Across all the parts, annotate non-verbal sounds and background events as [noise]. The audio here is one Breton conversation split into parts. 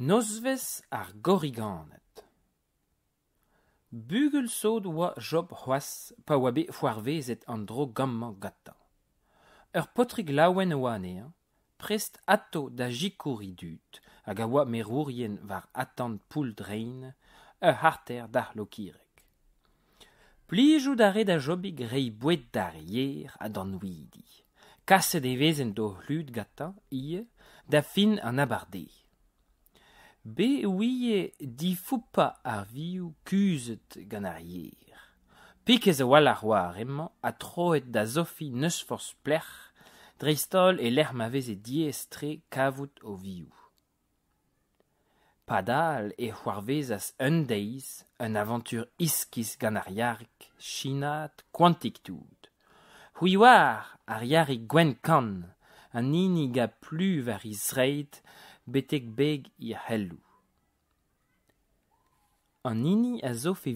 Nozvez ar goriganet. Bugel sod oa job c'hoaz pa oa be fwarvezet an dro gamma gata. Ur potrig laouen oa anean, prest ato da jikori dut, hag a oa merourien var atant poul drein, ur harter da lokirek. Plijou da re da jobig rei bouet da reier ad an ouidi. Kaset e do hlud gata, ie, da fin an abardez. Be ouie di foupa ar viou kuzet gant ar yer. Pik ez a ar war a troet da zofi neus fors plech, dreistol e lec'h ma vez e diestre kavout o viou. Padal e c'hoarvez as un deiz, un aventur iskis gant ar yark, chinat, kwantik tout. Hui war ar yari gwen kan, an iniga a plu var betek beg ya hellu. An ini a zo fe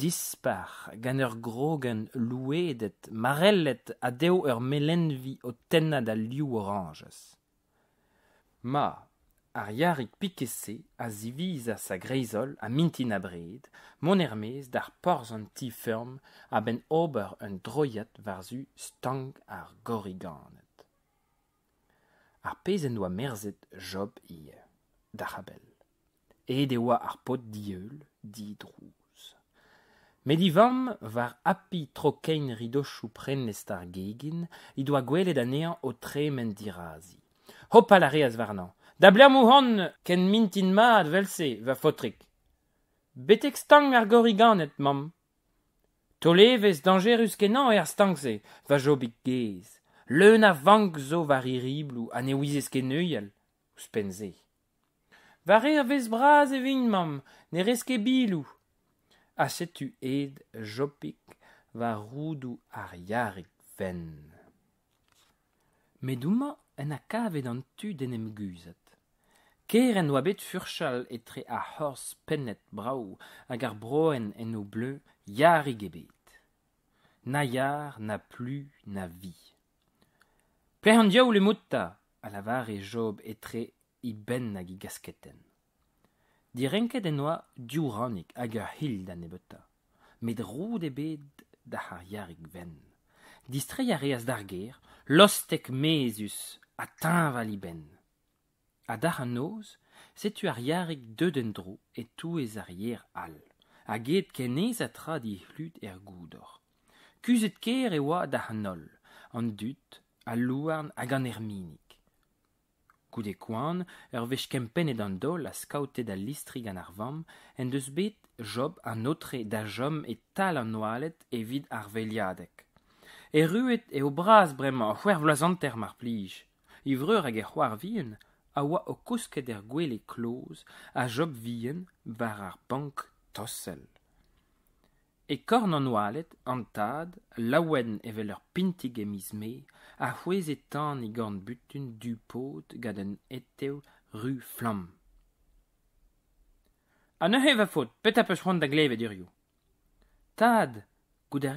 dispar gan ur grogan louedet marellet a deo ur melenvi o tenna da liou oranges. Ma, ar yarik pikese a ziviz a sa greizol a mintin abred, mon ermez dar porz an ti ferm a ben ober un droiat varzu stang ar goriganet. ar pez en doa merzet job ie, da c'habel. E de oa ar pot dieul, di drouz. Medi vam war api ridoch ridochou pren nestar gegin, i doa gwele da nean o tremen dirazi. Hop la reaz varnan, da hon ken mintin ma ad velse, va fotrik. Betek stang ar gori et mam. Tolevez dangerus kenan er ar va jobik gez. Leun a vank zo war i riblou an e ouiz neuial, ou spenze. Var e a vez braz e vin mam, ne reske bilou. A setu ed jopik var roudou ar yarek venn Met en a kavet an tu den em guzet. Ker en oa bet furchal et tre a hors pennet brau ag ar broen en o bleu yarek ebet. Na yar, na plu, na vie. Pe an diaou le mouta, a lavar e job etre i ben nag i gasketen. Di renket en oa diouranik ranik hag ar hil da nebeta met roud ebed da xar yarik ven. Distre yare az dar ger, lostek mezus a tain vali A dar an oz, setu ar yarik en dro e e et tou ez ar yer al, a tra ken di flut er goudor. Kuzet ker e oa da an dut, a louarn hag an erminik. Koude kouan, er vez kempened an dol a skaoutet a listrig an ar en deus bet, job an otre da jom e tal an oalet evit ar veliadek. E ruet e o braz bremañ a c'hwer vloazanter mar plij. Ivreur hag e c'hwar vien, a oa o kousket er gwele kloz, a job vien bar ar bank tossel. E korn an oalet, an tad, laouen evel ur pintig e a c'hwez e tan e gant butun du pot gad an etteo ru flamm. A ne a fot, peta a da gleve dir you. Tad,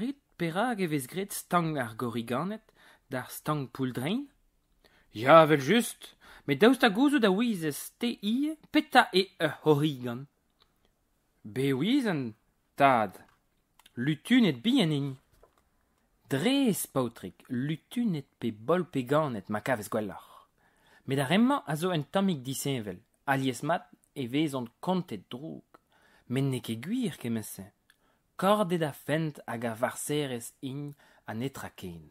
rit perag e vez gret stang ar gori ganet, dar stang poul drein? Ja, vel just, met daoust a gozo da wizes te peta e e hori Be wizen, tad, lutun et bien Dres, lutu lutunet pe bol pe ganet ma kavez gwellar. Met ar emma a zo en tamik disenvel, aliez mat e vez ont kontet droug. Men ne ket gwir ke mesen. Kordet a fent hag a varserez in a netra ken.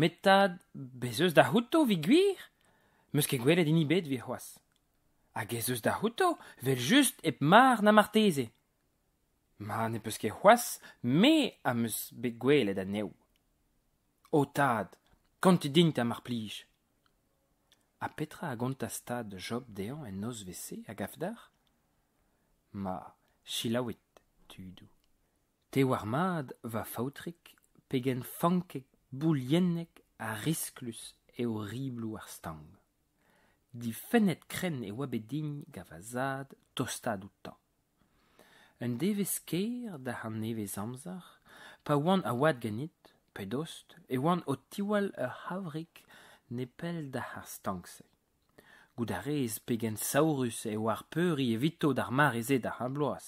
Met tad, bez eus da houto vi gwir? Meus ke gwelet in ibet vi c'hoaz. Hag ez eus da houto, vel just ep mar na marteze. Ma ne peus ket c'hoaz, me am eus bet gwelet an eo. O tad, kant dint am ar plij. A petra a gont a stad job dean en noz vese a gafdar? Ma, chilaouet, tu idou. Te war mad va fautrik pegen fankek bouliennek a risklus e o riblou ar stang. Di fenet kren e oa bet din gav a zad tostad outan. un devez keir da ar nevez amzar, pa oan a wad ganit, pa dost, e oan o tiwal ur havrik ne pell da ar stankse. Goud ez pegen saurus e oar peuri e vito dar mar eze da ar bloaz.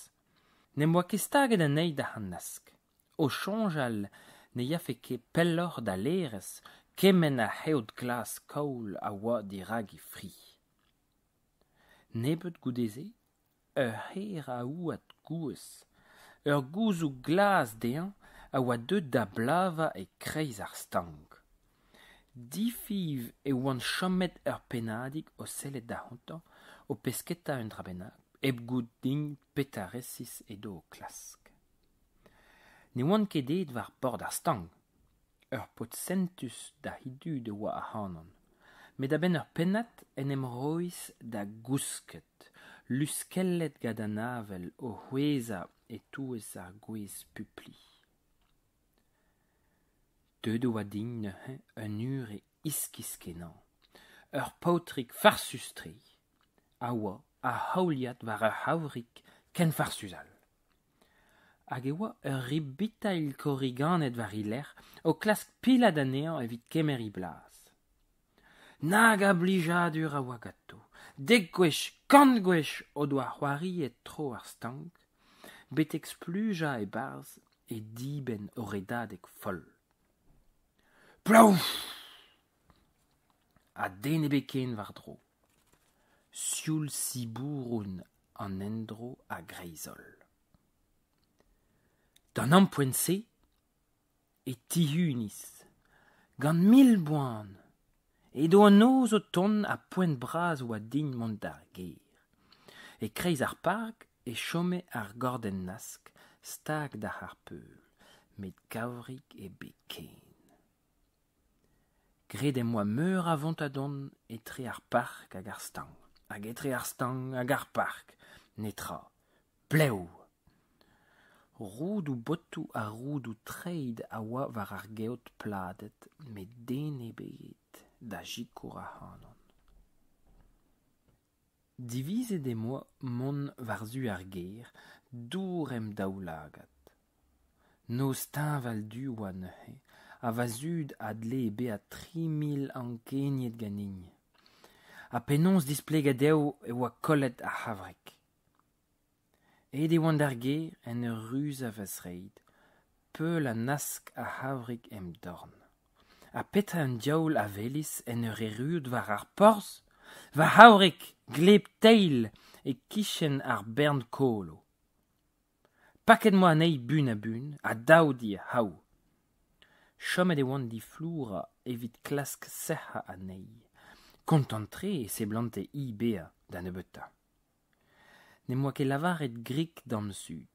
Nem oa ke an eid da ar nask. O chanjal ne yafe fe ke pelor da leres kemen a heod glas kaoul a oa di e ragi e fri. Nebet goudezet, ur c'her a ou at gouez. Ur gouz ou glas dean a oa deut da blava e kreiz ar stang. Difiv e oan chomet ur penadik o selet da hontan o pesketa un drabena eb gout din petaresis edo o klask. Ne oan ket deet war bord ar stang. Ur pot sentus da hidu de oa a hanon. Met a ben ur penat en em roiz da gousket, luskellet gada navel o hweza e touez ar gwez pupli. Deud oa din neuhe un ur e iskiskenan, ur pautrik farsustri, a oa a haouliat war ur haurik ken farsuzal. Hag e oa ur ribita il koriganet war iler o klask pila da evit kemeri blaz. Nag a d'ur a oa deg gwech, kant gwech o doa c'hoari et tro ar stank, betek spluja e barz e diben o deg fol. Plouf! A den beken war dro. Sioul sibouroun an endro a greizol. D'an ampouen se, e tihunis, gant mil boan, e do an noz o ton a poent braz oa din mont ar geir. E kreiz ar park e chome ar gorden nask stag da ar peul, met gavrik e beken. Gret em oa meur avant adon e tre ar park hag ar stang, hag etre ar stang hag ar park, netra, pleo. Roud ou botou a roud ou treid a oa var ar geot pladet, met den e da jikour divise hanon. Divize de moa mon varzu ar geir, dour em daoulagat. No stain val du oa neuhe, a vazud ad le e be a tri mil an kenyet ganin. A penons displeg e oa kolet a havrek. E de oan dar geir en ruz a vezreid, peul a nask a havrek em dorn. a petra un diaoul a velis en ur erud war ar porz, va haurek gleb teil e kichen ar bern kolo. Paket moa nei bun a bun, a daudi hau. Chomet e oan di floura evit klask seha a nei, kontantre e se blante i bea da ne beta. Ne moa ket lavaret grik dam sud,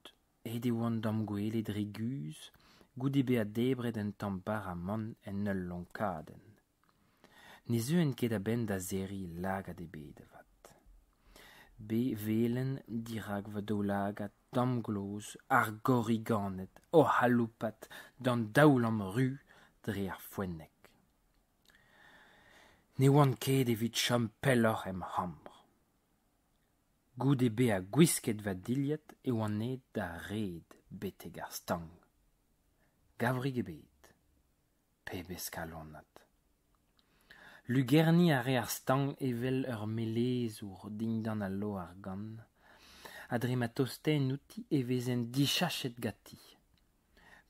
e de oan dam gwele dreguz, goudi e be a debret en tamm bar man en neul lonkaden. Ne zu en ket a ben da zeri lagad e be e Be velen dirag va do gloz ar gori ganet o halupat dan daoul am ru dre ar fwennek. Ne oan ket evit chom pelor em hambr. e be a gwisket va diliet, e oan e da red betegar stang. gavri gebet, pe kalonat. Lugerni are ar stang evel ur melez ur dindan a lo ar gan, adre ma toste en outi evezen dixachet gati.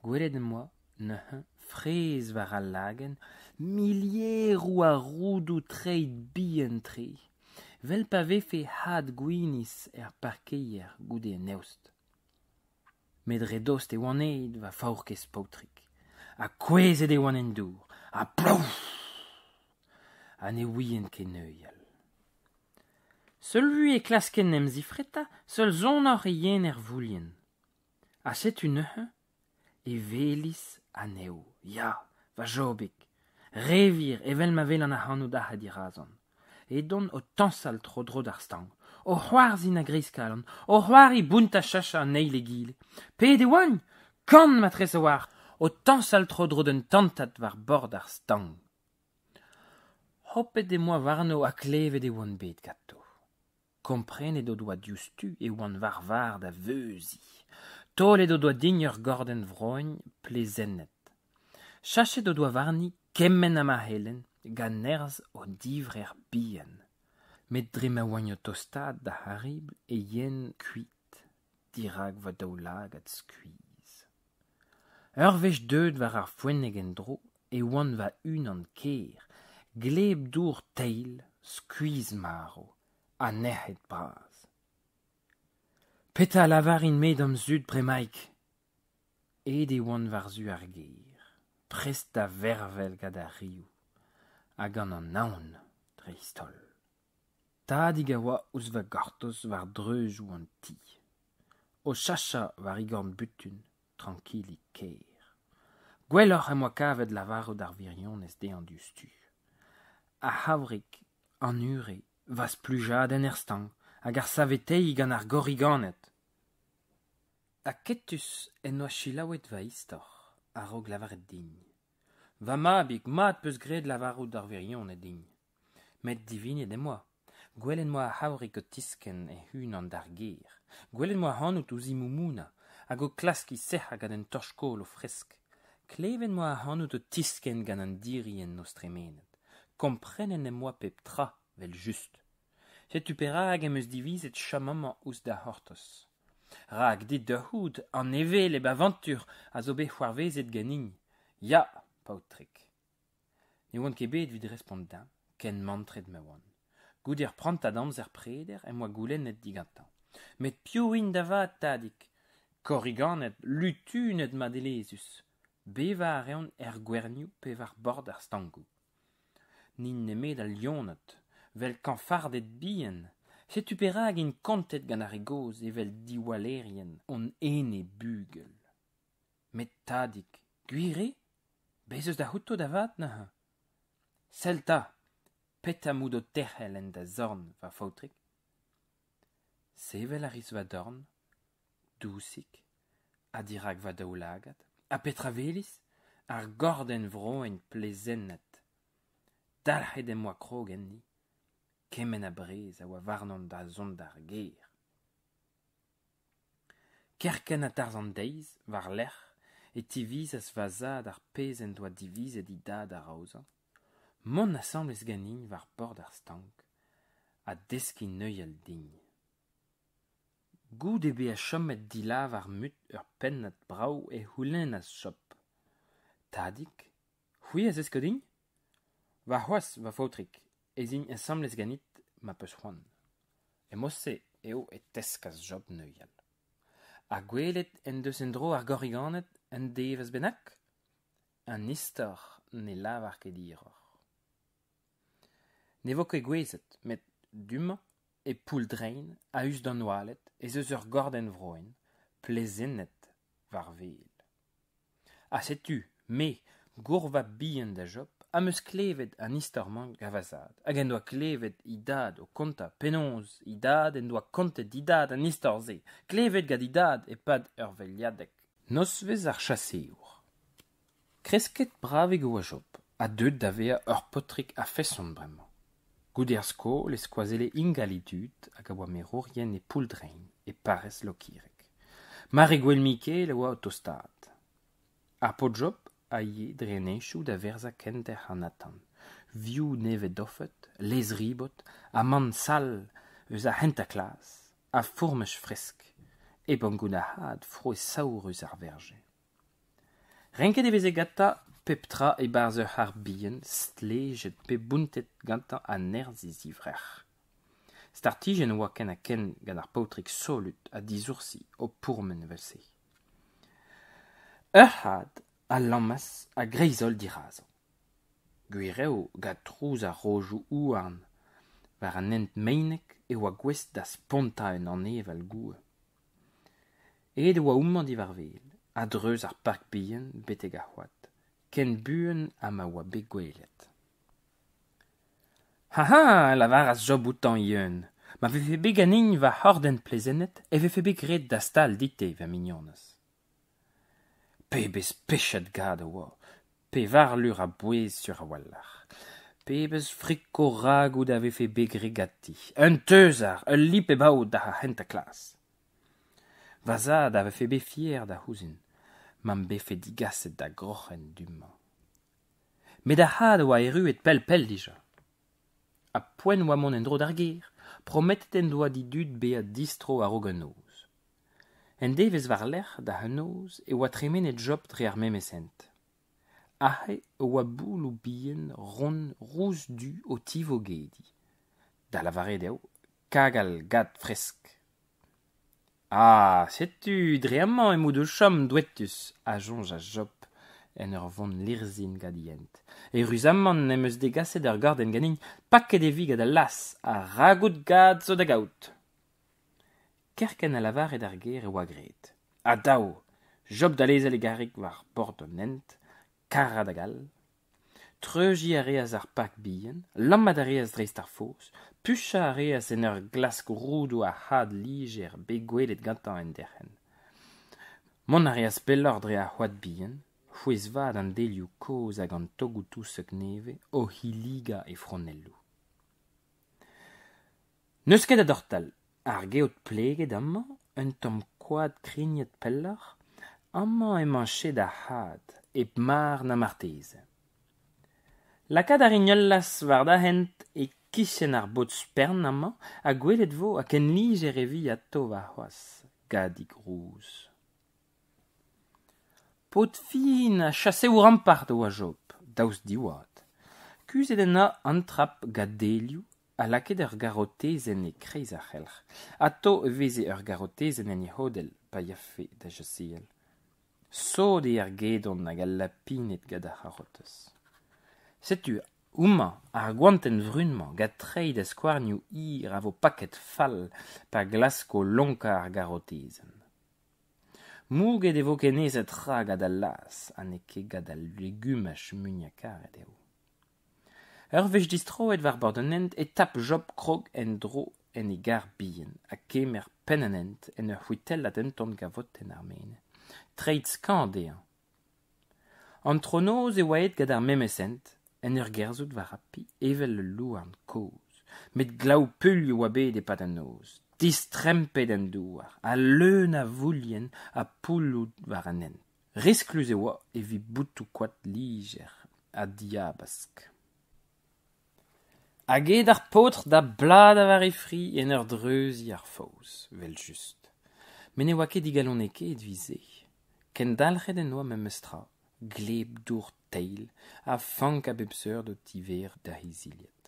Gwelet moa, neuh, frez war al lagen, milier ou a roudou treid bi en tre, vel pa vefe had gwinis er parkeier goude en eust. med re e dost e oan va va faorkes potrik. A kwezet e oan en dour, a plouf! Ha ne wien ke neuial. Seul vu e klasken nem zifreta, seul zon ar yen er voulien. A set un e velis a neo, ya, va jobik, revir evel ma vel an a hanou da hadirazan, e don o tansal tro dro d'ar stank. o c'hoar zin a gris kalon, o c'hoar i bunt a chacha an eil e gil. Pe e de oan, kant ma trez oar, o tan sal tro dro d'un tantat war bord ar stang. hopet de moa warno a kleve de oan bet gato. Komprenet o doa diustu e oan varvar da veuzi. Tolet do doa digner gorden vroen plezennet. Chachet o doa warni kemmen a helen, gan nerz o divrer bihan. met dre ma tostad da harib e yen kuit dirag va daulag at skuiz. Ur vech deud war ar fwenneg en dro e oan va un an keer gleb dour teil skuiz maro a nehet braz. Peta lavar in med am zud bre maik e de oan war zu ar geer prest da vervel gada riu, hag an an naon dreistol. stadig a oa ouz va gortoz war dreuz ou an ti. O chacha war igorn butun, tranquilli keir. Gwellor em oa kavet la varo dar virion ez de an diustu. A havrik, an ure, vas pluja den er stang, hag ar savetei gan ar goriganet. A ketus en oa va istor, a rog lavaret din. Va mabik, mat peus gred lavaro dar virion e din. Met divin e de Gwelen moa a havre tisken e hun an dar gir. Gwelen moa hanout o zimou mouna, hag o klaski seha gant en torskol o fresk. Kleven moa hanout o tisken gant an dirien o stremenet. Komprenen e moa pep tra vel just. Se tu per hag em eus divizet chamama ous da hortos. Rag dit da houd an evel le b'aventur, a zo be c'hoarvezet ganin. Ya, pao trik. Ne oan kebet vid respondan, ken mantred ma oan. Goud er prant ad amzer preder, em oa goulen net digantan. Met piou in da va tadik, korriganet lutu ma delezus. Beva a er gwerniou pevar bord ar stangou. Nin nemet al lionet, vel kanfardet bien bihen, se tu pera in kontet gan ar egoz e vel diwalerien on ene bugel. Met tadik, guire, bezeus da houto da vat na petamudo terhel en da zorn va fautrik. Sevel aris va dorn, a adirak va daoulagat, a petra velis, ar gorden vro en plezennet. Dalhe de moa krog en kemen a brez a oa varnon da zon dar geir. Kerken a tarzan deiz, var lec, et tiviz as vazad ar pezen doa divizet di dad ar mon assemblez ganin war bord ar stank, a deski neuial digne. Goud be a chommet dila war mut ur pennat brau e houlen a chop. Tadik, hui a zeskodin? Va hoas va fautrik, e zin assemblez ganit ma peus c'hoan. E mosse eo e teskas job neuial. A gwelet en deus en dro ar goriganet en devas benak? An istor ne lavar ket diror. ne vo ket gwezet, met dum e poul a eus d'an oalet, e zeus ur gorden vroen, plezennet var veel. A ah, setu, me, gour va bihan da job, a meus klevet an istor gavazad, hag en doa klevet i dad o konta penonz, idad dad en doa kontet i an istorze, klevet gad i e pad ur veliadek. Nos vez ar chasse ur. Kresket brave gwa job, a deud da vea ur potrik a son bremañ. Gouder les le skoazele ingalitud, hag a oa merour e pouldrein, e pares lo kirek. Mare gwelmike, le oa autostad. A podjop, a ye drenechou da verza kenter hanatan. Viu neve dofet, lez ribot, a man sal, eus a henta klas, a fourmech fresk, e bon gouda had, fro e saur eus ar verge. Renke de gata pep e barze ar bihan, stlejet pe buntet gantan a nerz iz Startijen oa ken a ken gant ar paotrik solut a dizursi o pourmen velse. Ur had a lammas a greizol dirazo. Guireo gant trouz a rojou ouarn, war an ent meinek e oa gwest da sponta en an eval goue. Eet oa di divarvel, a dreuz ar park bihan beteg ken buen a ma oa be gwelet. Ha ha, la var a zo an yeun. Ma vefe be ganin va horden plezenet e vefe dastal gret da stal dite va mignonas. Pe bez pechet gad oa, pe var lur a bouez sur a wallar. Pe bez friko rag da vefe be Un teuzar, un lipe bao da ha henta klas. Vaza da vefe be fier da housin. m'am befe digaset da grochen dumant. Met a had oa eru et pel pel dija. A poen oa mon endro d'argir, prometet en doa didud be a distro a roganoz. En devez war lec'h da hanoz e oa tremen et job dre ar memesent. Ahe oa boul ou bien ron rouz du o tivo gedi. Da lavare deo, kagal gad fresk. Ah, setu, dre e mo de chom dwetus, a ah, jonj a jop, en ur vond lirzin gadient. E ruz em nem eus degaset ar garden ganin, pak e evig ad las a ah, ragout gad zo da gaout. Kerken a lavar ed ar ger e oa gret. A ah, dao, job da lezel e garik war bord n'ent, karra da gal. Treuji a reaz ar pak bihan, lammad a reaz dreist ar fos, pucha a re en ur glask a had liger er begwelet gantan en derhen. Mon a re a a c'hoad bihan, c'hwez an delioù koz hag an togoutou seg neve o hiliga e fronellou. Neus ket a dortal, ar geot pleged amman, un tom kwaad krignet pellor, amman e manche a had e mar na martese. Lakad ar ignollas war da e kisen ar bot spern amant, a gwelet vo a ken lize revi er a tova gadi grouz. Pot fin a chase ou rampart oa job, daus diwad. Kuzet en a antrap gadeliu, a laket ur garotezen e kreiz a c'helc, a to veze ur garotezen en e hodel, pa yaffe da jaseel. Sode ar gedon hag gal lapinet gada harotez. Setu Uma, ar gwanten vrunman, gat treid a e skwarnio ir a vo paket fall pa glasko lonka ar garotezen. Mouget e vo kenez tra gada al las, an e ke gada legumach muniakar ed eo. Ur vech distroet war bordenent e tap job krog en dro en e gar bien, a kemer penanent en ur huitel adentant gavot en armeen. Treid skandean. Antronoz e waet gada memesent, en ur gerzout war api evel le lou an koz. Met glau pull yo abe de pat an oz. Distrempe den douar, a leun a voulien a poulout war an en. Risklus e oa evi boutou kwat liger a diabask. Aged ar potr da blad a war e fri en ur dreuzi ar faoz, vel just. Men e oa ket digalon eke edvize, ken dalre den oa gleb dour teil a fank a seur do tiver da hiziliet.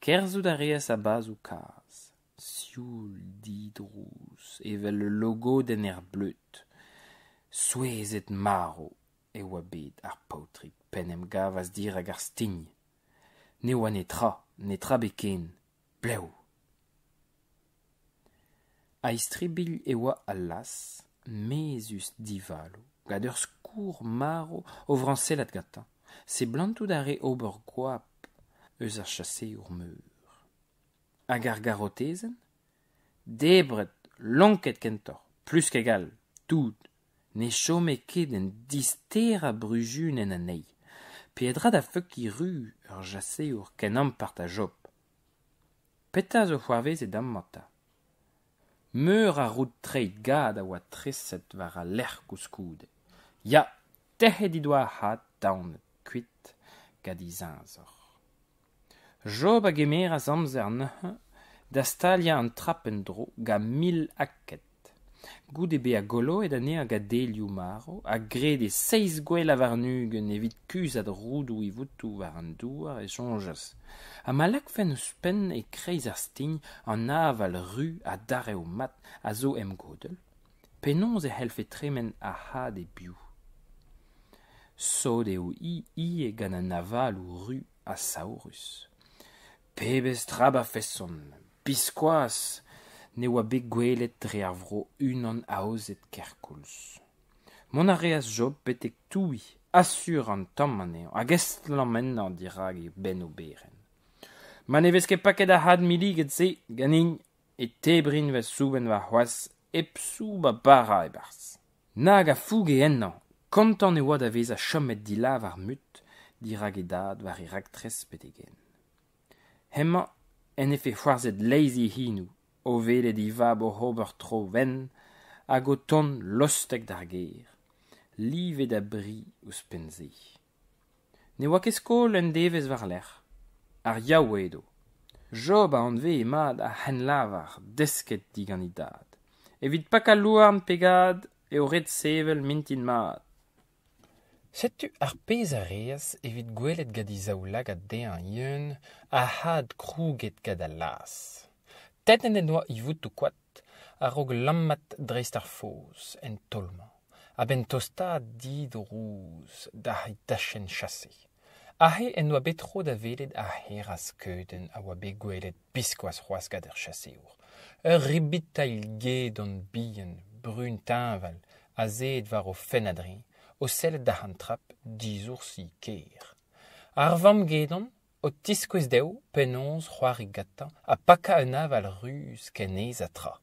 Kerzo da reas a baz o kaz, sioul di drouz, evel logo den er bleut, souezet maro e oa bet ar paotrik penem gav as dir ag ar stign. Ne oa netra, netra beken, bleu. A istribil e oa las, mezus divalo, gader kour maro o vran selat gata. Se blantou dare ober gwap eus ar chasse ur meur. Hag ar garotezen, debret lonket kentor, plus kegal, tout, ne chome ket en distera brujun en anei. Pe da feu ki ru ur jase ur kenam part a job. Peta zo c'hoarvez e dam mata. Meur a rout treit gad a oa treset var a lerk Ya, tehe di doa ha daun kuit ga di zanzor. Job a gemer a zamzer neha, da stalia an trapen dro ga mil aket. Goude be a golo e da a gade liu maro, a gre de seiz gwell a varnug ne vit kus ad roudou i e voutou war an douar e chonjas. A malak fen eus pen e kreiz ar stign an aval ru a dare o mat a zo em godel. Penons e helfe tremen a ha de biou. so eo i i e gant an ou ru a saurus. Pebez traba feson, biskoaz, ne oa bet gwelet dre ar vro unan aozet kerkouls. Mon a reaz betek toui, assur an tam maneo, hag est dirag e ben o beren. Ma ne vez ket paket a had mili get se, ganin, e tebrin vez souben va hoaz, ep sou ba bara e barz. Nag a fouge ennan, kantan e oa da vez a chomet di lav ar mut, di rag e dad war e rag tres petegen. Hema, en efe c'hoarzet leizi hinu, o vele di o hober tro ven, a go ton lostek d'ar geir, live da bri ou spenze. Ne oa kesko l'en devez war l'er, ar yao edo. Job a anve e mad a hen lavar desket digan i dad. Evit pak a louarn pegad e o red sevel mintin mad. Setu ar pez a reas evit gwelet gad i zaoulag a de an a had krouget gad a las. Tetnen en oa ivoutou kwaet a rog lammat dreist ar fos en tolman. A ben tosta did rouz da hai tachen chasse. A he en oa betro da velet a heras köden skeuden a oa be gwelet biskwas roas gad ar er chasse ur. Ur ribit a il ge don bihan brun tanval a zed var o fenadrin. o sel da hantrap dizour si keir. Ar vam gedon, o tiskouez deo penons c'hoar a paka un av ruz ken ez atra.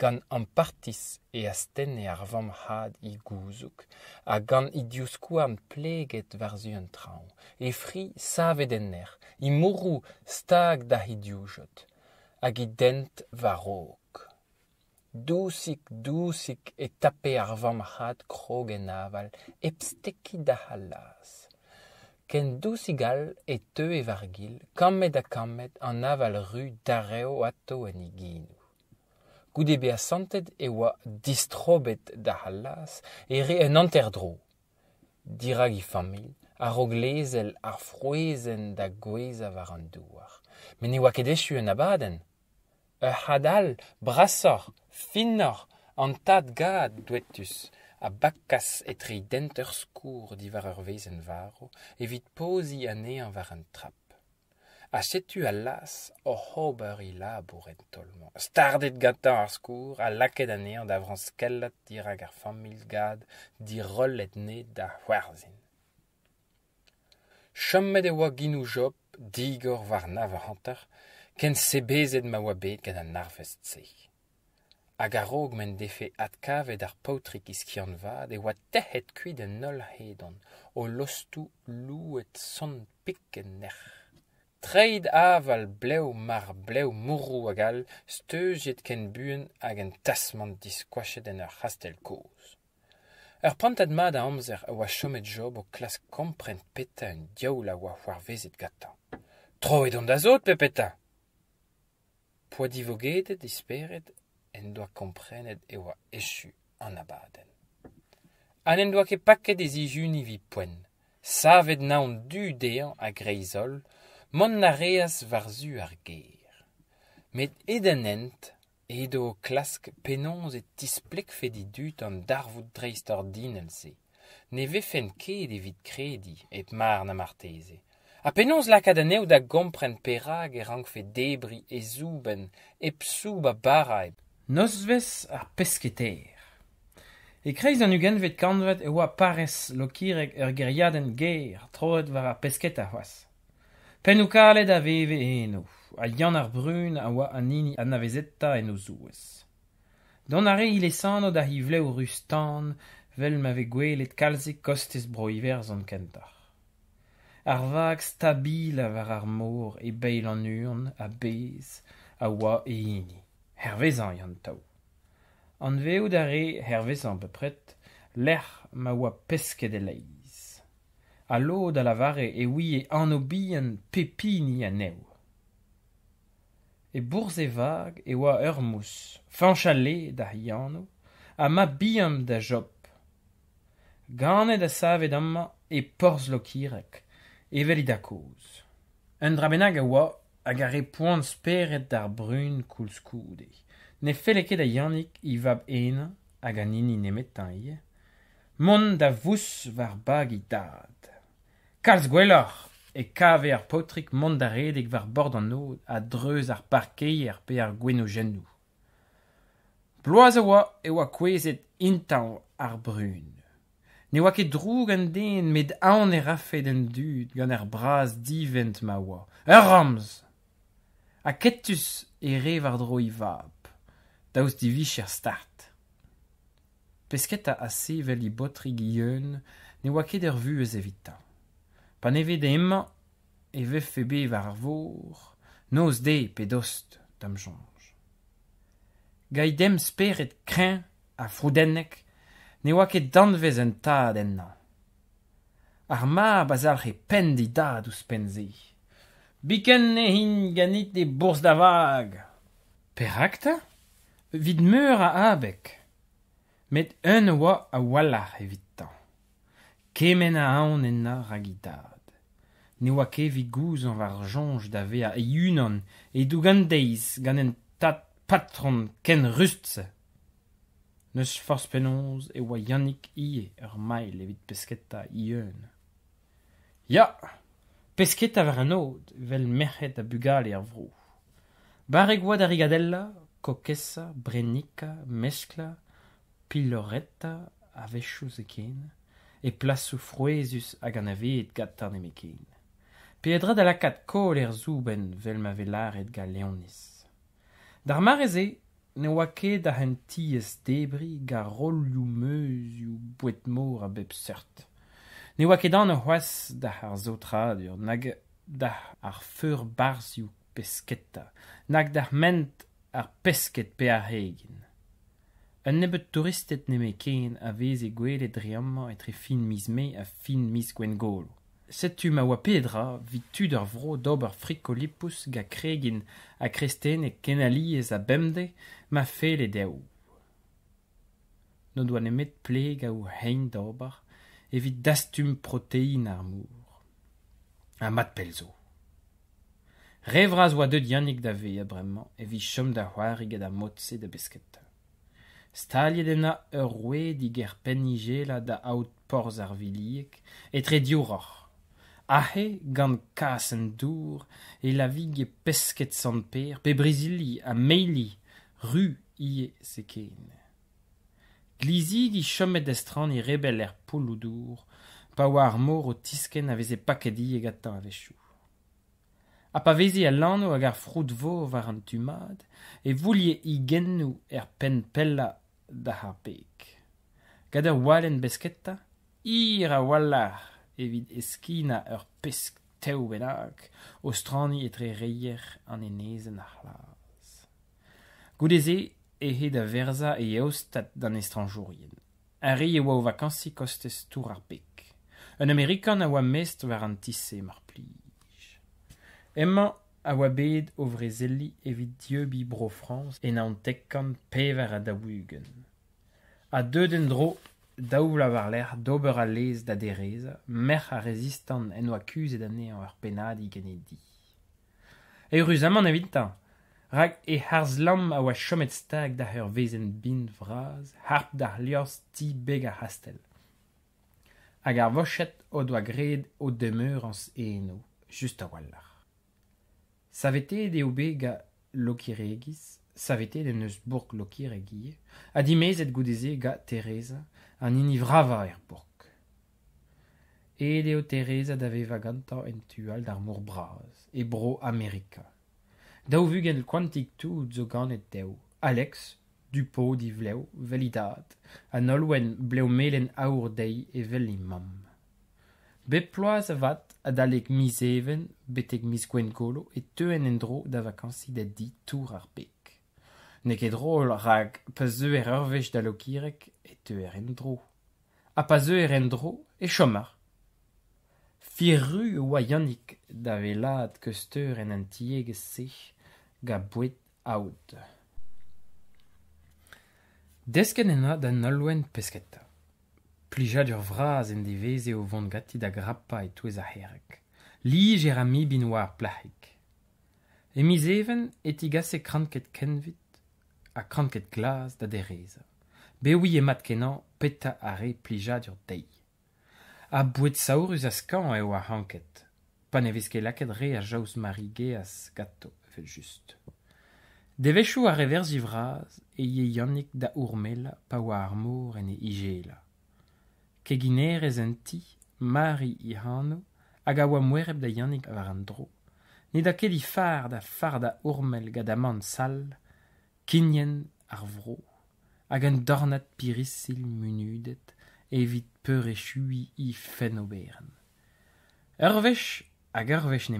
Gan an partis e a e ar vam had i gouzouk a gan i diouskou am pleget war zu an e fri savet en i mourou stag da hi a hag i war dousik dousik e tape ar vamm c'hat krogen aval, epsteki da c'hallaz. Ken dousik al e teu e vargil, kammet a kammet an aval ru dareo ato en iginu. Goude be a santet e oa distrobet da c'hallaz, e re un anterdro. Dirag i famil, a roglezel ar froezen da gweza war an douar. Men e oa kedeshu un abaden. Euh, hadal brassor, finnor, antad gad duetus, a baccas et scour divarer vezen varo, evit posi ane an var an trap. A setu a las, o hober i Stardet gata ar à a laket ane an davran skellat dir ag ar famil gad, di da digor varna ken sebezet ma oa bet gant an arvest se. Hag a rog men defe atkavet ar potrik iskian vad e oa tehet kuit an nol hedon o lostu louet son piken nech. Treid aval bleu mar bleu mourou agal steuziet ken buen hag an tasman diskoachet en ur rastel koz. Ur pantad mad a amzer a oa chomet job o klas komprent peta un diaoul a oa c'hoar vezet gata. Troet on da zot, pepeta! peta poa divogetet, disperet, en doa komprenet e oa esu an abaden. An en doa ket paket ez ijun i poen, savet naon du dean a greizol, mon na reas varzu ar geir. Met edenent e edo klask penons et tisplek di dut an darvout dreist ordinel ne vefen ket evit kredi et mar na marteze. A laka lakad aneo da gompren perag e rangfe debri e zouben e psou ba baraeb. Nosvez ar pesketer. E kreiz an ugen vet kandvet e oa pares lo kirek ur geriaden ger troet war ar pesketa hoas. Penou kalet a veve eno, a yann ar brun a oa anini a navezetta eno zouez. Don are il esano da hivle rustan vel ma ve gwelet kalzik kostes broiverz an kentar. ar vag stabil a var ar mor e beil an urn a bez a oa e ini. Hervezan yon tau. An veo da re, hervezan bepret, l'er ma oa pesket de leiz. A lo da la e oui e an obi an pepini an eo. E bourze vag e oa ur mous, fanchale da yano, a ma biam da job. Gane da savet amma e porz lo kirek, Evelid da koz Un dra benag a oa hag ar repouant speret d'ar brun koulskoude. Ne feleket a yannik vab ena hag an inni Mont da vous var bag i dad. Kals gwellor e kave ar potrik mont da redek var bord a dreuz ar parkei ar er pe ar gweno Bloaz a oa e oa kwezet intan ar brun. Ne oa ket drou gant den, met aon e rafet dud, gant ar er braz divent ma oa. Ur rams A ketus e re war dro i vab, daouz di vich ar er start. Pesketa a se vel i botri gion, ne oa ket evita. Pa neve da emma, e vef e be vor, noz de pe dost tam jonge. Gaidem speret kren a froudennek, ne oa ket danvez un tad enna. Ar ma bazar e pen di Biken ne hin ganit e bours da vag. Perakta? Vid meur a abek. Met un oa a wallar evit tan. Kemen a aon enna ragidad. Ne oa ket vi gouz an var jonj da vea e yunan e dougan deiz gan en tat patron ken rustse. Neus fars penonz e oa Yannick ie ur mail levit pesketa ieun. Ya, pesketa ver an vel merhet a bugale er e ar vro. Barreg oa da rigadella, kokesa, brenika, meskla, piloretta, avechou ze ken, e plasou frouezus hag an aveet gat tarn eme ken. Peedra da lakad kol er zouben vel ma velar et ga leonis. Dar ne oa ket a c'hent tiez debri ga roll liou meuz ou boet mor a bep seurt. Ne oa ket an a c'hoaz da ar zo adur, nag da ar feur barz ou pesketa, nag da ment ar pesket pe ar hegin. Un nebet touristet ne me ken a vez e gwele dreamma et fin fin me a fin miz gwen gol. setu ma oa pedra, tud ar vro d'ober fricolipus ga kregin a kresten e kenali ez a bemde ma fel e deo. No doan nemet pleg ga ou hein d'ober evit dastum protein ar mour. A mat pelzo. Revraz oa deud yannik da vea evit chom da c'hoar eget a motse da besket. Stalie dena ur roe diger penigela da aout porz ar viliek e re diouroc'h. ahe gant kaas en dour, e la vig e pesket san per, pe brezili a meili, ru ie se ken Glizi di chomet d'estran i e rebel er polou dour, pa war mor o tisken a e paket ie gata a vechou. A pa veze a lano a gar frout vo war an tumad, e voulie i gennou er pen pella da pek Gader walen besketta, ir a wallar, evit eskina ur pesk teo benak, o strani etre reier an enezen ar laz. Goudeze ehe da verza e eostat dan estranjourien. Ar re e oa o vakansi kostez tour ar pek. Un amerikan a oa mest war an tisse mar plij. Emma a oa bed o vre zeli evit dieu bi bro frans en an tekkan pevar a da wugen. A deuden dro daou la varler dober a lez da derez, merc a rezistan en oa kuz e dane an ar penad i gane di. E ruz am an evitant, rak e ar zlam a oa chomet stag da ur vezen bin vraz, harp da lios ti beg a hastel. Hag ar vochet o doa gred o demeur ans e eno, just a wallar. Savete de o lokiregis, savete de neus bourg lokiregie, adimez et goudeze ga Teresa, an ini vrava er bork. Ede o Teresa da veva en tual d'ar mour braz, e bro Amerika. Da ou vugen l'quantik zo ganet deo, Alex, Dupo di vleo, velidad, an olwen bleo melen aur dei e veli mam. Bep ploaz avat ad alek mis even, betek mis gwen golo, e teuen en dro da vakansi da di tour ar bek. Ne ket rol rag peuzeu er urvej da lokirek e teu er en dro. a pa zeu er en dro e chomar. Firru oa yannik da ve laad en an tiege sech ga aout. Desken ena da nolwen pesketa. Plijad ur vraz en devese o vond gati da grappa e tuez a herrek. Li jera mi bin war plahik. Emizeven et igase kranket kenvit a kranket glas da dereza. bewi mat kenan peta are plija dur dei. A bouet saour eus askan eo a hanket, pa vez ke laket re a jaouz marige as gato evel just. Devechou a rever ivraz e ye yannik da urmel pa oa ar mour en e ke Keginer ez en ti, mari i hanu, hag oa mwereb da yannik a an dro, da ket i far da far da urmel gadaman sal, kinyen ar vro hag un dornat pirisil munudet evit peur e chui i fenn oberen. Ur vech hag ur vech ne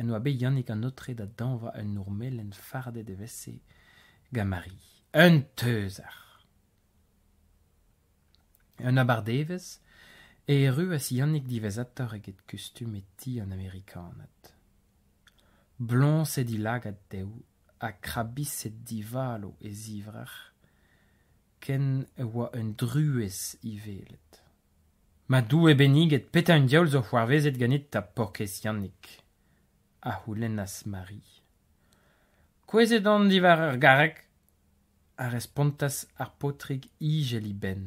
en oa be yannik an otre da danva un ur en farde de vese gamari. Un teuzar! Un abar devez e eru si yannik divezator eget custum et ti an amerikanat. Blon se di lagat deu a krabis se di e zivrach ken e oa un druez i velet. Ma dou e benig et peta un diaol zo c'hoarvezet ganit ta porkes yannik. A houlenas mari. Kouezet an divar ar garek? A respontas ar potrik i jeli ben.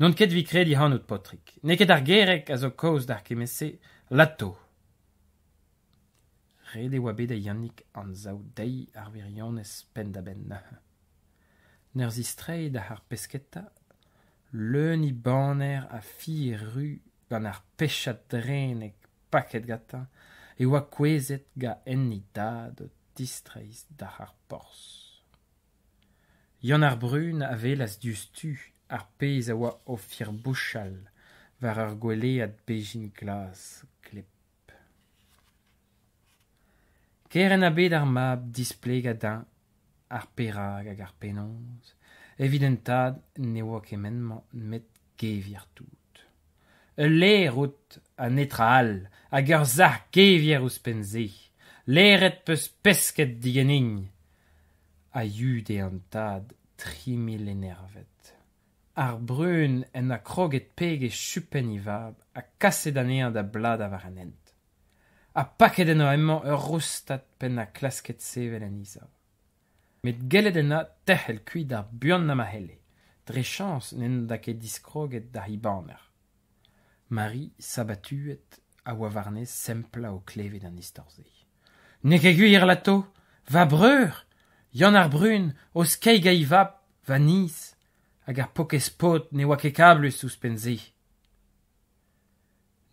Non ket vi kredi han potrik, Ne ket ar gerek a zo kaoz d'ar kemese lato. e oa beda yannik an zao dei ar virionez pendabenn. [laughs] Ner zistreiz da ar pesketa, leuni baner a fi ru gant ar pechat dren ek paket gata, e oa kwezet ga enni da de distreiz da ar pors. Yon ar brun a velas diustu ar pezh a oa o fir bouchal var ar gwele ad bejin glas klep. Keren a bed ar mab displeg a ar perag hag ar penaoz, evidentad ne oa kemenman met gevier tout. E ler a netra al, hag ur zah gevier ouz penze, leret peus pesket digenign, a yud e an tad trimil mil Ar brun en a kroget peg e chupen ivab, a kaset an ean da blad avar anent. A paket en o emman ur rostat pen a klasket sevel en met gellet enna techel kuit ar buon na mahele. Dre chans n'en da ket diskroget da i baner. Mari sabatuet a oa varne sempla o kleve an istorze. Ne ke guir la to, va breur, yon ar brun, o skei ga i vap, va nis, hag ar pokes pot ne oa ke kablus ous penze.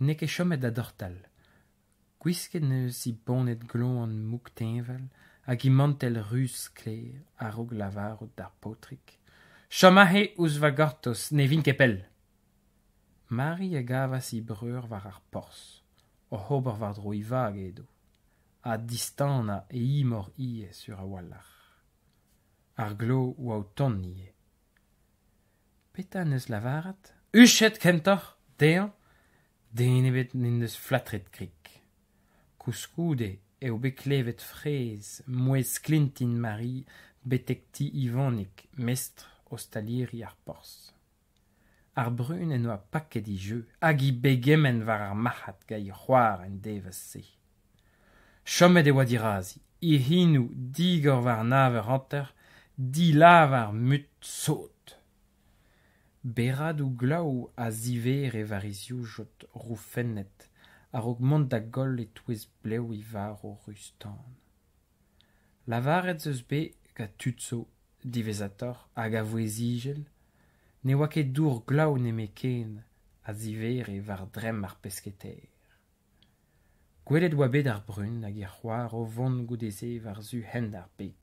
Ne ke chomet da dortal, gwisket neus i bonet glon an mouk tenvel, hag i mantel rus kle ar og lavar ou dar potrik. ouz va gortos, ne vin kepel. Mari a gava si breur var ar pors, o hober var dro i vag edo, a distana e i mor ie sur a wallar. Ar glo ou au ton nie. Peta neus lavarat, uchet kentor, dean, deen ebet nindus flatret krik. Kouskoude eo bet beklevet frez, mouez klintin mari, betek ti ivanek mestr o ar pors. Ar brun en oa paket i je, hag i begemen war ar mahat gai c'hoar en devas se. Chomet e oa dirazi, i digor war naver ranter, di lavar mut sot. Berad ou glau a ziver e varizioujot roufenet, ar og mont da gol e touez bleu i var o rustan. Lavaret zeus be ga tutso divezator hag a vouez igel, ne oa ket dour glau ne ken a ziver e var drem ar pesketer. Gwelet oa bet ar brun hag ger c'hoar o vont goudeze war zu hend ar pek,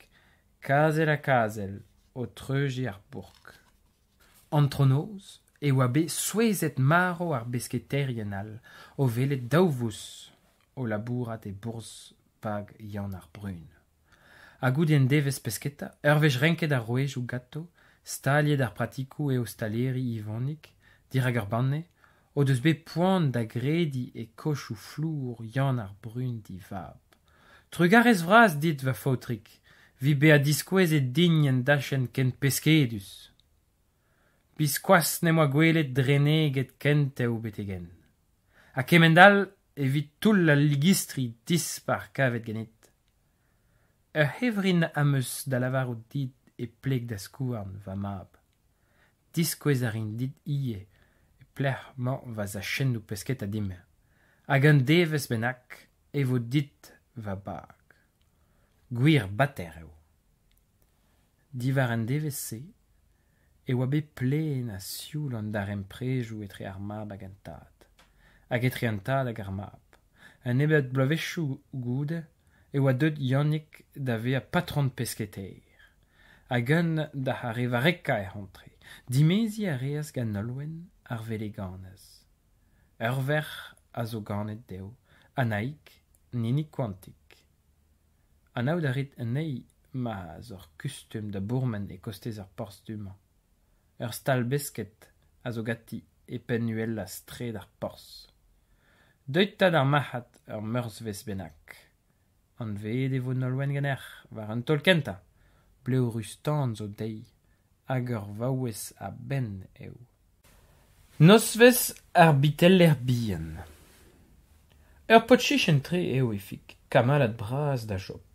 kazel a kazel o treuji e ar bourk. Antronoz, e oa be souezet maro ar besketerien al, o velet daouvous o labourat e bourz pag yann ar brun. A goudien devez pesketa, ur renked renket ar roez ou gato, staliet ar pratiku e o staleri ivonik, dirag ar banne, o deus be poant da gredi e koch ou flour yann ar brun di Trugarez vras dit va fautrik, vi be a diskouez e dignen dachen ken peskedus. bis kwas ne moa gwelet drene get kent eo betegen. A kemendal evit toul la ligistri dispar kavet genet. Ur e hevrin eus da lavar ou dit e pleg da skouarn va mab. Diskwez ar in dit ie e plec man va za chen do pesket a dimme. Hag an devez benak e vo dit va bag. Gwir bater eo. Divar an devez se e oa bet plen a sioul an darem emprejou etre ar mab hag an tad. Hag etre an tad hag ar mab. An ebet blavechou goud e oa deut yannik da ve a patron pesketeir. Hag an da c'hare va e rentre. Dimezi a reaz gant nolwen ar vele ganez. a zo ganez deo, anaik, nini kwantik. Anaud a rit an ei ma a zor kustum da bourmen e kostez ar du Er stal besket a zo gati e penuel la stre d'ar pors. Deuta d'ar mahat ur meurs vez benak. An veed e vo nolwen gener, war an tolkenta, ble o rustan zo dei, hag ur vaouez a ben eo. vez ar bitel er bihan. Ur potsi tre eo efik kamalat braz da chop.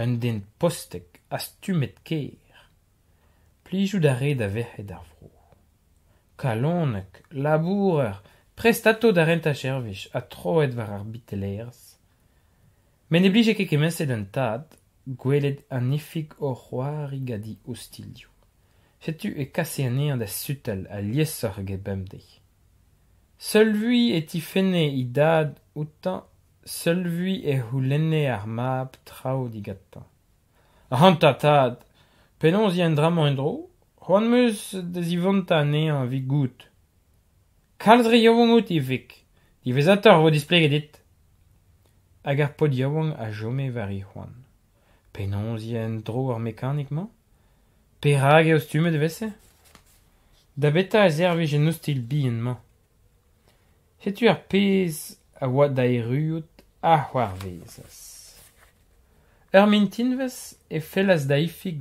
Un den postek, astumet keir. plijudareida vehedarvro. calonc, labour, prestato darenta chervich, atroet varar bitelers. Meneblige kekemese dentad, gwelet o orroari gadi hostilio. Setu e cassianir da sutel a liesor e Seul Celui et idad utan solvi e, e hulene ar mab tad. Penaos i en dramo en dro, c'hoan meus da zivant an vi gout. Kalz re out i vek, i vez vo displeget dit. Hag ar pod a jome var i c'hoan. en dro ar mekanik Perag eo stume de vese? Da beta a zer vez genoust il bi en Setu ar pez a oa da eruot a c'hoar vezas. Er mintinvez e felas daifik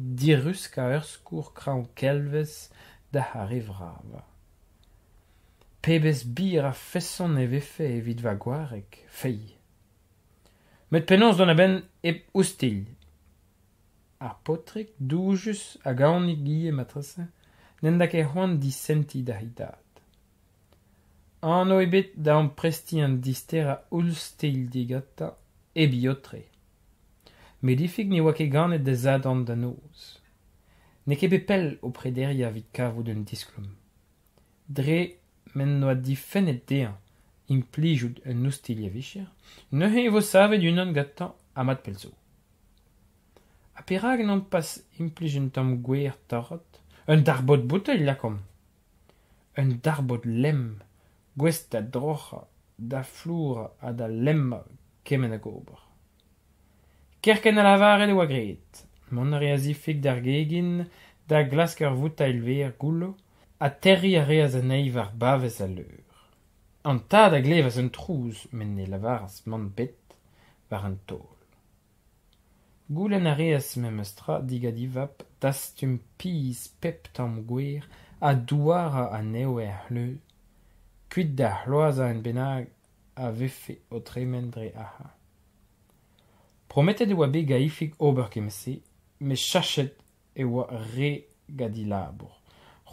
ka ur skur kraun kelvez da harri vrava. Pebez bir a feson e vefe evit va gwarek, fei. Met penons don aben e ustil. Ar potrek, doujus a gaonik gie matrasa nendak e hoan di senti da hitat. An oibet da an presti an distera digata e biotreta. me difig ne oa ket ganet da zadan da noz. Ne ket pell o prederi a vit kavo d'un disklom. Dre men noa di fenet dean implijout un noustil ya vichir, ne he evo savet un an gattan a mat pelzo. A perag n'an pas implijent tam gwer tarot, un darbot boutel lakom. Un darbot lem, gwest da droch da flour a da lem kemen a gober. Kerken a lavaret oa gret. Mon a reazi fik d'ar gegin, da glasker vout a elve ar goulo, a terri a reaz a neiv ar bavez a leur. An ta da glev un trouz, men ne lavar mont bet, var an tol. Goulen a reaz me mestra diga divap, dastum pis pep tam gwer, a douara a neo er le, kuit da hloaz a en benag, a vefe o tremendre aha. Prometet e oa be gaifik ober kemese, me chachet e oa re gadi labour.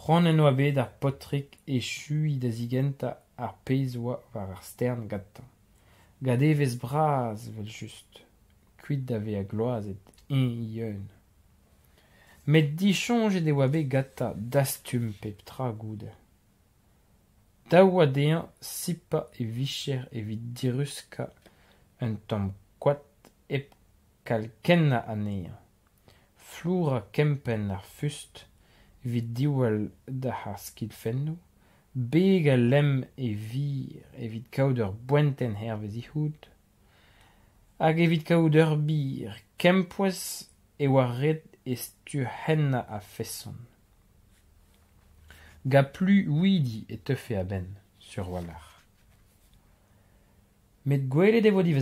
Ron en oa be da potrik e chui da zigenta ar peiz oa war ar stern gattan. Gade vez braz vel just, kuit da ve a gloazet en yeun. Met di chonge de oa be gata d'astum pep tra goud. Da oa dean sipa e vicher e vit diruska un tamp eb kalkenna anea. Flura kempen ar fust, vid diwal da har skilfennu, bega lem e vi e vid kauder buenten her vezi hud, hag evit vid kauder bir kempwez e war estu henna a feson. Ga plu uidi e tefe a ben, sur walar. Met gwele de vodi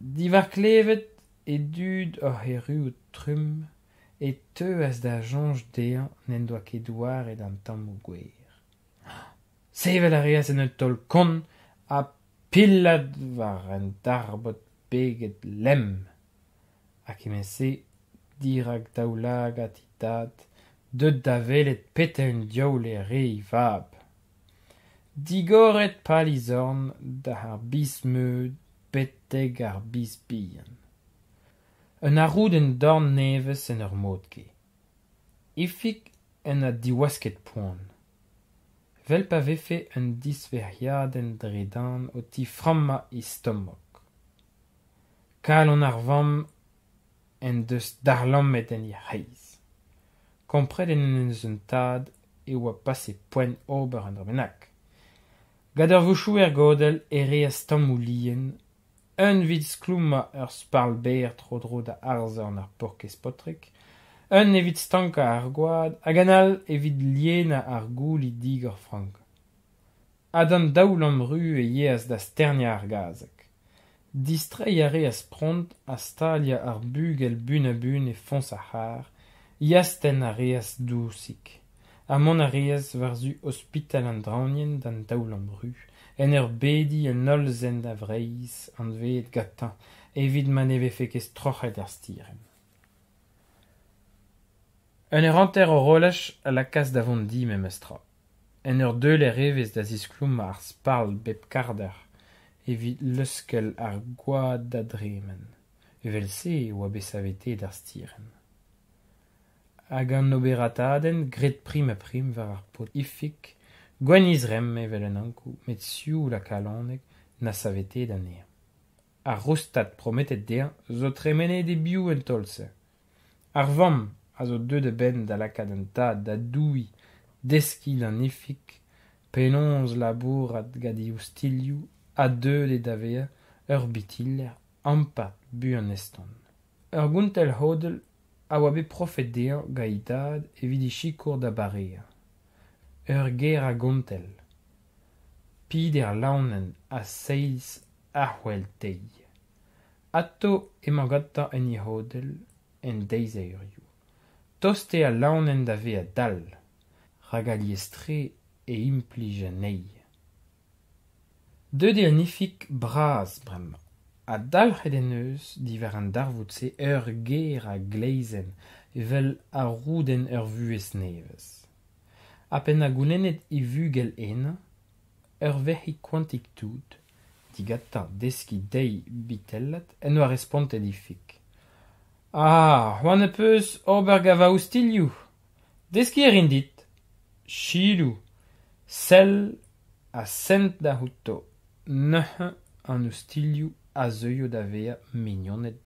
Divar klevet e dud or heru ou trum e, e teu as da jonj dean n'en doa ket doar e d'an tam ou gwer. Sevel a reas en eo tol kon a pillad war en darbot peget lem a kemese dirak daoulag a titat deud da velet pete un diaoul e re i vab. Digoret palizorn da peteg ar bis bihan. Un arroud en dorn neves en ur modge. Ifik en a diwasket poan. Vel pa vefe un disverhiad en dredan o ti framma i stomok. Kal on ar vam en deus darlam met en i reiz. Kompred en en tad e oa pas se poen ober an ar Gader vouchouer er godel e re a Un vit klumma ur beer tro porkespotrik, Arguad Aganal ar un evit stanka ar aganal liena ar idiger i frank. Ad e da sternia argazek, gazek. pront a a stalia el e a yasten a reas Amon a reas hospital d'an daoul en ur bedi en nol zen da vreiz an veet gata evit ma ne fekez trochet ar er stiren. En ur anter o rolech a la kas da vond di me mestra. En ur deul e er revez da zisklum ar sparl bep karder evit leuskel ar gwa da dremen. Evel se oa besavete d'ar stiren. Hag an oberataden, gret prim a prim var ar pot ifik, Gwen izrem evel ankou, met siou la kalanek na savete da nea. Ar rostat prometet dea, zo tremene de biou en tolse. Ar vam, a zo deu de ben da la kadenta da doui, deski da nifik, penonz labour at gadi e ustilioù, a deu de davea, ur bitil ampa bu an eston. Ur guntel hodel, a oa bet profet dea gaitad, evidi chikour e da barea. ur ger a gontel. Pider launen a seiz arwel teiz. Atto emañ en i hodel en deiz eurioù. Toste a launen da ve a dal, rag e implige nei. De e nifik braz brem, a dal c'hedenn eus diver an darvout se ur ger a gleizen evel a rouden ur vuez nevez. Apen a gounenet i vugel en, ur vehi kwantik tout, digata deski dei bitellet, en oa responte difik. Ah, hoan e peus ober gava ustiliou. Deski erin dit. Chilou. Sel a sent da houto. Neuh an ustiliou a zeuio da vea mignonet